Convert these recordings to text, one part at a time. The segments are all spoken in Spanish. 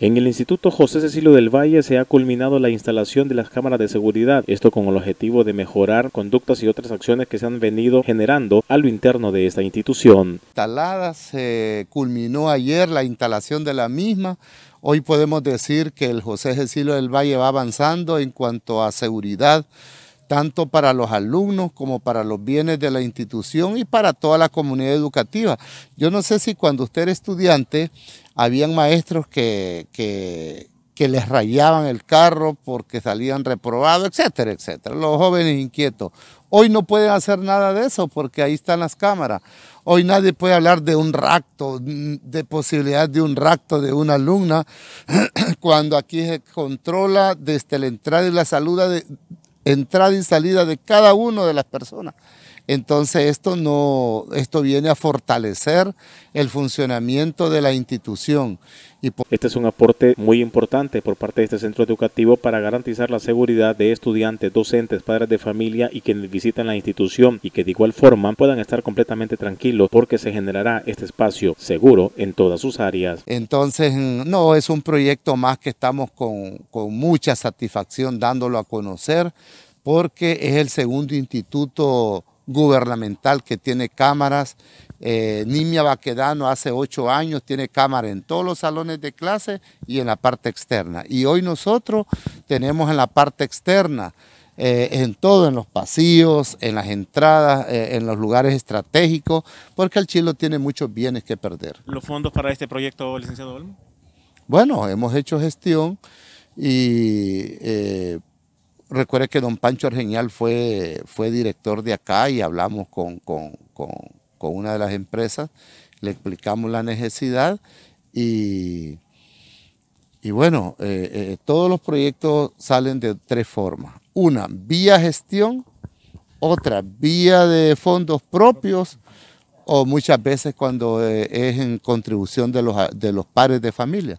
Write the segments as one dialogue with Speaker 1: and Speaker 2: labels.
Speaker 1: En el Instituto José Cecilio del Valle se ha culminado la instalación de las cámaras de seguridad, esto con el objetivo de mejorar conductas y otras acciones que se han venido generando a lo interno de esta institución.
Speaker 2: se culminó ayer la instalación de la misma. Hoy podemos decir que el José Cecilio del Valle va avanzando en cuanto a seguridad tanto para los alumnos como para los bienes de la institución y para toda la comunidad educativa. Yo no sé si cuando usted era estudiante habían maestros que, que, les rayaban el carro porque salían reprobados, etcétera, etcétera. Los jóvenes inquietos. Hoy no pueden hacer nada de eso porque ahí están las cámaras. Hoy nadie puede hablar de un rapto, de posibilidad de un rapto de una alumna, cuando aquí se controla desde la entrada y la salud. de, entrada y salida de cada una de las personas. Entonces esto, no, esto viene a fortalecer el funcionamiento de la institución. este es un aporte muy importante por
Speaker 1: parte de este centro educativo para garantizar la seguridad de estudiantes, docentes, padres de familia y quienes visitan la institución y que de igual forma puedan estar completamente tranquilos porque se generará este espacio seguro en todas sus áreas.
Speaker 2: Entonces, no, es un proyecto más que estamos con mucha satisfacción dándolo a conocer porque es el segundo instituto gubernamental que tiene cámaras. Eh, Nimia Baquedano hace ocho años tiene cámara en todos los salones de clase y en la parte externa. Y hoy nosotros tenemos en la parte externa, eh, en todo, en los pasillos, en las entradas, eh, en los lugares estratégicos, porque el Chilo tiene muchos bienes que perder.
Speaker 1: ¿Los fondos para este proyecto, licenciado Olmo?
Speaker 2: Bueno, hemos hecho gestión y recuerde que don Pancho Argenial fue, fue director de acá y hablamos con, una de las empresas, le explicamos la necesidad y, y bueno, eh, eh, todos los proyectos salen de tres formas. Una, vía gestión, otra, vía de fondos propios o muchas veces cuando eh, es en contribución de los, de los pares de familia.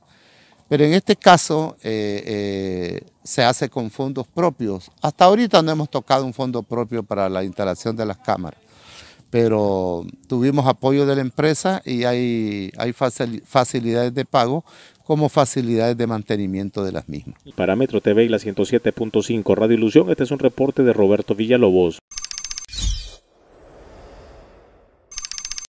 Speaker 2: Pero en este caso eh, eh, se hace con fondos propios. Hasta ahorita no hemos tocado un fondo propio para la instalación de las cámaras, pero tuvimos apoyo de la empresa y hay, hay facilidades de pago como facilidades de mantenimiento de las mismas.
Speaker 1: Parámetro TV y la 107.5 Radio Ilusión, este es un reporte de Roberto Villalobos.